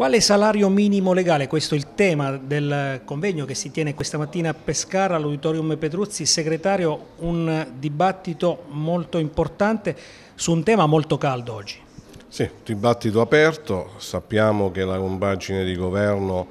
Quale salario minimo legale? Questo è il tema del convegno che si tiene questa mattina a Pescara all'Auditorium Petruzzi. Segretario, un dibattito molto importante su un tema molto caldo oggi. Sì, dibattito aperto. Sappiamo che la compagine di governo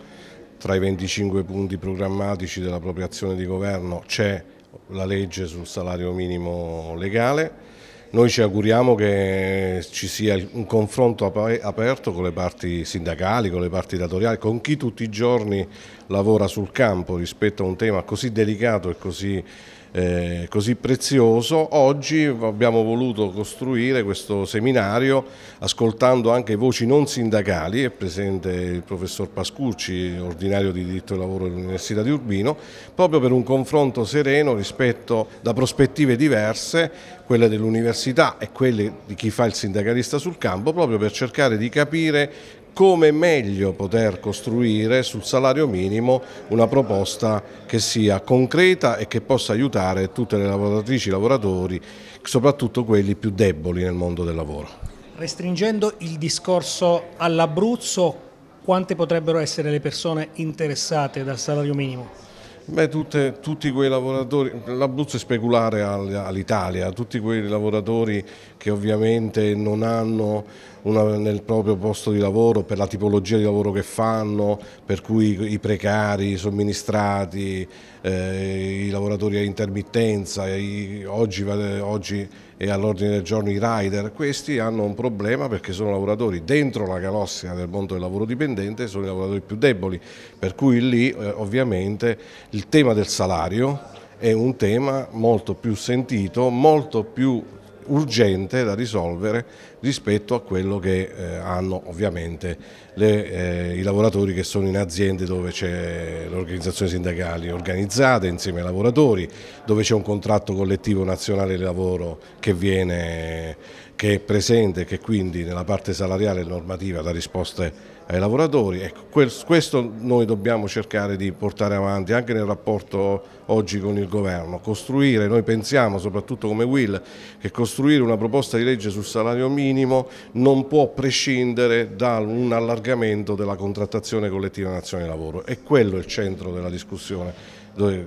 tra i 25 punti programmatici della propria azione di governo c'è la legge sul salario minimo legale noi ci auguriamo che ci sia un confronto aperto con le parti sindacali, con le parti datoriali, con chi tutti i giorni lavora sul campo rispetto a un tema così delicato e così eh, così prezioso, oggi abbiamo voluto costruire questo seminario ascoltando anche voci non sindacali, è presente il professor Pascucci, ordinario di diritto del lavoro dell'Università di Urbino, proprio per un confronto sereno rispetto da prospettive diverse, quelle dell'università e quelle di chi fa il sindacalista sul campo, proprio per cercare di capire come meglio poter costruire sul salario minimo una proposta che sia concreta e che possa aiutare tutte le lavoratrici e i lavoratori, soprattutto quelli più deboli nel mondo del lavoro. Restringendo il discorso all'Abruzzo, quante potrebbero essere le persone interessate dal salario minimo? Beh, tutte, tutti quei lavoratori, l'Abruzzo è speculare all'Italia, tutti quei lavoratori che ovviamente non hanno una, nel proprio posto di lavoro per la tipologia di lavoro che fanno, per cui i precari, i somministrati, eh, i lavoratori a intermittenza, i, oggi, oggi è all'ordine del giorno i rider, questi hanno un problema perché sono lavoratori dentro la galassia del mondo del lavoro dipendente, sono i lavoratori più deboli, per cui lì eh, ovviamente il tema del salario è un tema molto più sentito, molto più urgente da risolvere rispetto a quello che eh, hanno ovviamente le, eh, i lavoratori che sono in aziende dove c'è l'organizzazione sindacale organizzata insieme ai lavoratori, dove c'è un contratto collettivo nazionale di lavoro che viene che è presente e che quindi nella parte salariale e normativa dà risposte ai lavoratori. Ecco, questo noi dobbiamo cercare di portare avanti anche nel rapporto oggi con il governo, costruire, noi pensiamo soprattutto come Will che costruire una proposta di legge sul salario minimo non può prescindere da un allargamento della contrattazione collettiva nazionale del lavoro e quello è il centro della discussione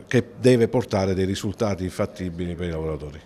che deve portare dei risultati fattibili per i lavoratori.